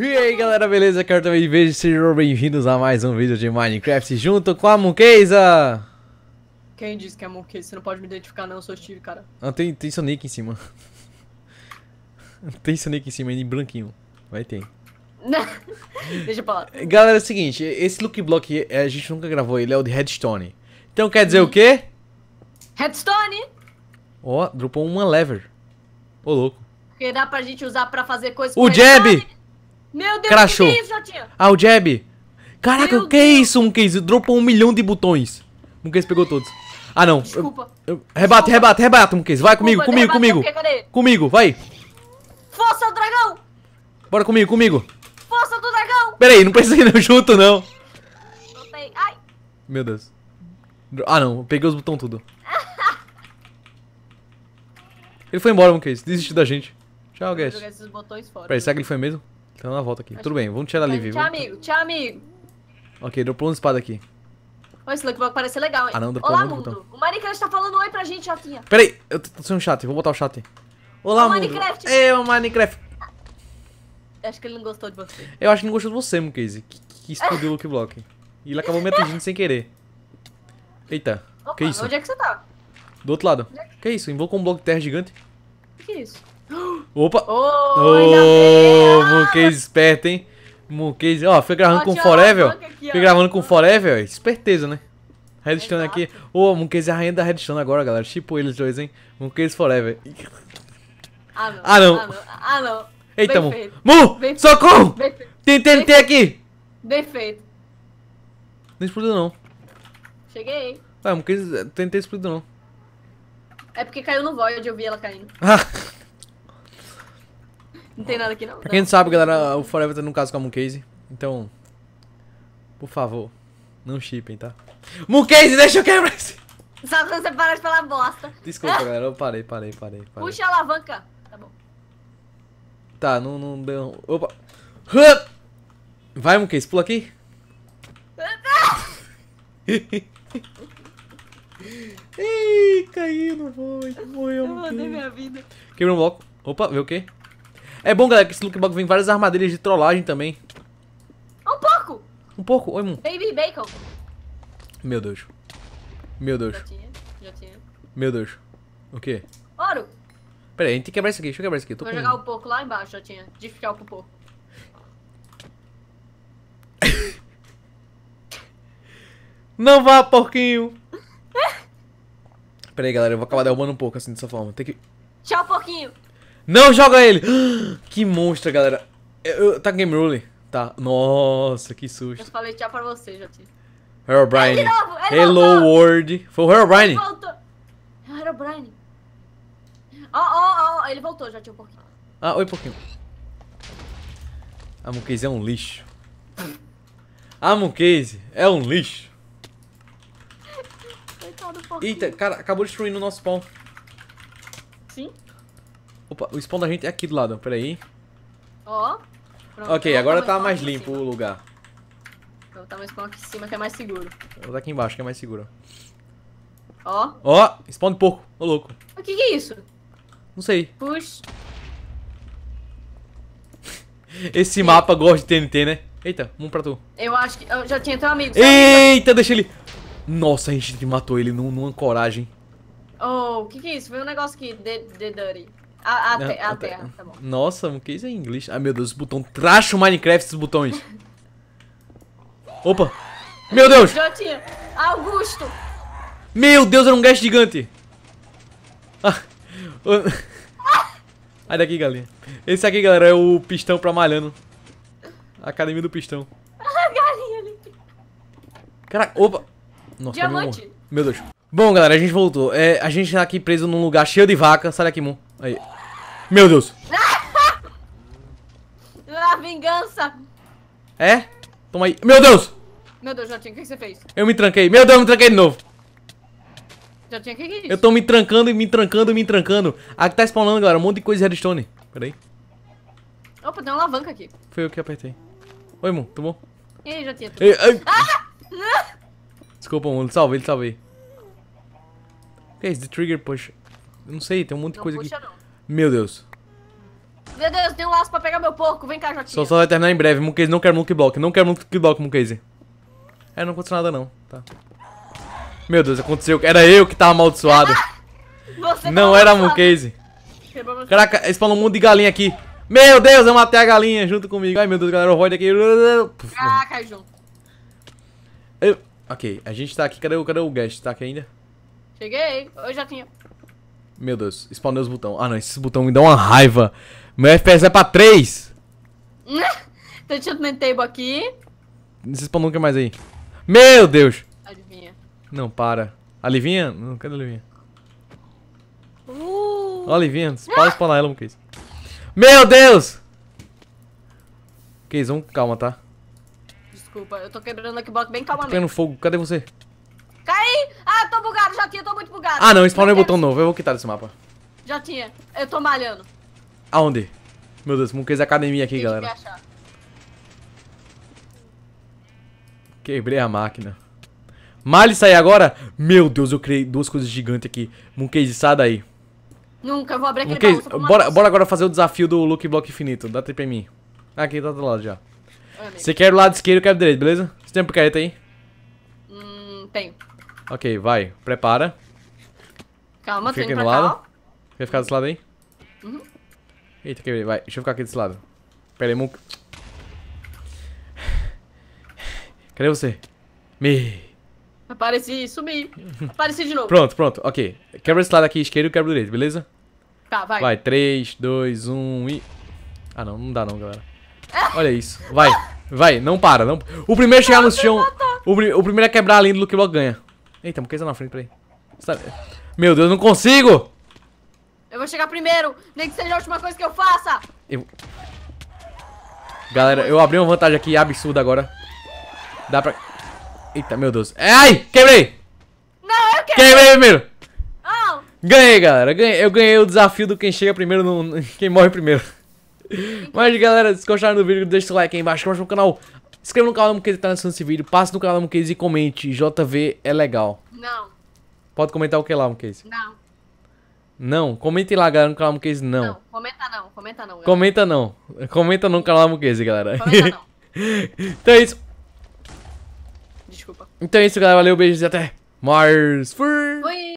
E aí galera, beleza? Quero também vejo, sejam bem-vindos a mais um vídeo de Minecraft junto com a Monkeisa! Quem disse que é Monkeisa? Você não pode me identificar não, eu sou Steve, cara. Ah, tem, tem seu nick em cima. tem seu nick em cima, em branquinho. Vai ter. Deixa pra lá. Galera, é o seguinte, esse look block eh, a gente nunca gravou, ele é o de Headstone. Então quer dizer Sim. o quê? Headstone. Ó, oh, dropou uma lever. Ô oh, louco. Porque dá pra gente usar pra fazer coisas O Jab! Meu Deus, Crashou. que é isso, tia? Ah, o Jeb. Caraca, Meu que é isso, um case? Dropou um milhão de botões. Um case pegou todos. Ah, não. Desculpa. rebate, rebate, rebate, um case. Vai Desculpa, comigo, comigo, comigo. Comigo, vai. Força do dragão. Bora comigo, comigo. Força do dragão. Pera aí, não precisa ir junto, não. Botei. Ai. Meu Deus. Ah, não. Peguei os botões tudo. ele foi embora, um case. Desistiu da gente. Tchau, Guest. Peraí, será que ele foi mesmo? Então ela volta aqui. Acho Tudo bem, vamos tirar ali, Liv. Tchau, amigo. Tchau, amigo. Ok, dropou uma espada aqui. Ó, esse Lucky Block parece legal, hein? Ah, não, dropou Olá, um mundo. O Minecraft tá falando oi pra gente, Jotinha. Peraí, eu tô sem um chat. Vou botar o chat. Olá, o mundo. Minecraft. É, o Minecraft. Acho que ele não gostou de você. Eu acho que não gostou de você, Mukase, que, que o Lucky Block. E ele acabou me atingindo sem querer. Eita, Opa, que isso? onde é que você tá? Do outro lado. É que... que isso? Invocou um bloco de terra gigante? Que isso? Opa! Ô, oh, Monkey esperto, hein? Monkey. Ó, foi gravando com Forever. Fui foi gravando com Forever, esperteza, né? Redstone aqui. Ô, oh, Monkey é a rainha da Redstone agora, galera. Tipo eles dois, hein? Monkey Forever. Ah, não. Ah, não. Ah, não. Ah, Eita, Mu. Mu! Socorro! Tem TNT aqui! Bem feito. Não explodiu, não. Cheguei. Ué, ah, Monkey. Eh, TNT explodiu, não. É porque caiu no void, eu vi ela caindo. tem nada aqui não. Pra quem não sabe, galera, o Forever tá num caso com a Mooncase. Então, por favor, não chipem, tá? Mooncase, deixa eu quebrar esse... Só se você parar de falar bosta. Desculpa, galera, eu parei, parei, parei, parei. Puxa a alavanca. Tá bom. Tá, não, não deu... Opa. Vai, Mooncase, pula aqui. Ei, caiu no não morreu. Eu mandei minha vida. Quebrou um bloco. Opa, vê o quê? É bom, galera, que esse lookbox vem várias armadilhas de trollagem também. Um porco! Um porco? Oi, mum. Baby bacon. Meu Deus. Meu Deus. Já tinha, já tinha. Meu Deus. O quê? Ouro! Pera aí, a gente tem que quebrar isso aqui, deixa eu quebrar isso aqui. Vou com... jogar o porco lá embaixo, já tinha. De ficar o porco. Não vá, porquinho! Pera aí, galera, eu vou acabar derrubando um pouco assim dessa forma. Tem que. Tchau, porquinho! Não joga ele! Que monstro, galera. Eu, eu, tá game rule. Tá. Nossa, que susto. Eu falei tchau pra você, Jati. Herobrine. Ele novo, Hello voltou. World. Foi o Herobrine. Ele voltou. É Herobrine. Ó, ó, ó. Ele voltou, Jati, um pouquinho. Ah, oi, pouquinho. A Monkeys é um lixo. A Monkeys é um lixo. Coitado, Eita, cara, acabou destruindo o nosso pão. Sim. Opa, o spawn da gente é aqui do lado, peraí. Ó. ok, agora tá mais limpo o lugar. Vou botar meu spawn aqui em cima que é mais seguro. Vou botar aqui embaixo que é mais seguro. Ó. Ó, spawn de porco, ô louco. O que, que é isso? Não sei. Puxa. Esse mapa gosta de TNT, né? Eita, um pra tu. Eu acho que. Eu já tinha teu amigo. Eita, deixa ele. Nossa, a gente matou ele num, numa coragem. Oh, o que, que é isso? Foi um negócio aqui, The, the Dirty. A, a, a, terra, a, terra, tá bom. Nossa, o que isso é em inglês? Ai meu Deus, esse botão. Tracha o Minecraft esses botões. Opa! Meu Deus! Jotinho, Augusto! Meu Deus, era um gás gigante! Ah, Olha aqui, galinha. Esse aqui, galera, é o pistão pra malhando. Academia do pistão. galinha Caraca, opa! Nossa, Diamante! Meu Deus. Bom, galera, a gente voltou. É, a gente tá aqui preso num lugar cheio de vaca. Sai daqui, Mu. Aí. Meu Deus. ah, vingança. É? Toma aí. Meu Deus. Meu Deus, Jotinho, o que você fez? Eu me tranquei. Meu Deus, eu me tranquei de novo. Jotinho, o que, que é isso? Eu tô me trancando e me trancando e me trancando. Aqui tá spawnando, galera, um monte de coisa de redstone. Pera aí. Opa, tem uma alavanca aqui. Foi eu que apertei. Oi, irmão. tudo bom? E aí, Jotinho? Ei, ai... ah! Desculpa, Mu, salvei, salvei. O que é isso? The trigger push. Eu não sei, tem um monte de coisa puxa, aqui. Não. Meu Deus. Meu Deus, tem um laço pra pegar meu porco. Vem cá, Jotinho. Só só vai terminar em breve. Mooncase não quer Block, Não quer Block, Mooncase. É, não aconteceu nada não. Tá. Meu Deus, aconteceu. Era eu que tava amaldiçoado. Você não tá era Moonblock. Caraca, spawnou um mundo de galinha aqui. Meu Deus, eu matei a galinha junto comigo. Ai, meu Deus, galera, o Void aqui. Ah, junto. Eu... Ok, a gente tá aqui. Cadê o, cadê o guest? Tá aqui ainda? Cheguei. Eu já tinha. Meu Deus, spawnei os botões. Ah, não, esses botões me dão uma raiva. Meu FPS é pra 3. Tô tirando table aqui. Esse spawn nunca mais aí. Meu Deus. Alivinha. Não, para. Alivinha? Não, cadê a Alivinha? Uh. Ó, Alivinha, para spawnar ela, Case. Meu Deus! Case, vamos calma, tá? Desculpa, eu tô quebrando aqui o bloco bem calmamente. Tô pegando fogo, cadê você? Cai! Ah, tô bugado, já tinha, tô muito bugado. Ah, não, spawnou é um botão novo, eu vou quitar desse mapa. Já tinha, eu tô malhando. Aonde? Meu Deus, Monkey's Academia aqui, galera. Que Quebrei a máquina. Male sair agora? Meu Deus, eu criei duas coisas gigantes aqui. Monkey's, sai daí. Nunca, eu vou abrir aquele Monkey's, baú, bora, bora agora fazer o desafio do Look Block Infinito. Dá tempo em mim. Aqui, tá do lado já. Você quer o lado esquerdo, eu quero o direito, beleza? Você tem um picareta aí? Hum, tenho. Ok, vai. Prepara. Calma, Fica aqui no lado. Quer ficar desse lado aí? Uhum. Eita, quebrei. Vai, deixa eu ficar aqui desse lado. Pera aí, Muca. Cadê você? Me. Apareci sumi. Apareci de novo. Pronto, pronto. Ok. Quebra esse lado aqui esquerdo e quebra o direito, beleza? Tá, vai. Vai, 3, 2, 1 e... Ah, não. Não dá não, galera. É. Olha isso. Vai. Vai. Não para. Não... O primeiro chegar no chão... O, o primeiro a quebrar a linha do Luke Block ganha. Eita, uma coisa na frente, peraí. Meu Deus, não consigo! Eu vou chegar primeiro, nem que seja a última coisa que eu faça! Eu... Galera, eu abri uma vantagem aqui absurda agora. Dá pra... Eita, meu Deus. É, ai, quebrei! Não, eu quebrei! Quebrei primeiro! Ganhei, galera. Ganhei. Eu ganhei o desafio do quem chega primeiro, no... quem morre primeiro. Mas, galera, se gostaram do vídeo, deixa o like aí embaixo, que o canal. Inscreva no canal da Muqueza que tá nesse vídeo, passe no canal da Muqueza e comente. JV é legal. Não. Pode comentar o que lá, Muqueza? Não. Não, comente lá, galera, no canal da Muqueza, não. Não, comenta não, comenta não. Galera. Comenta não. Comenta não no canal da Muqueza, galera. Comenta não. então é isso. Desculpa. Então é isso, galera. Valeu, beijos e até Fui. Fui.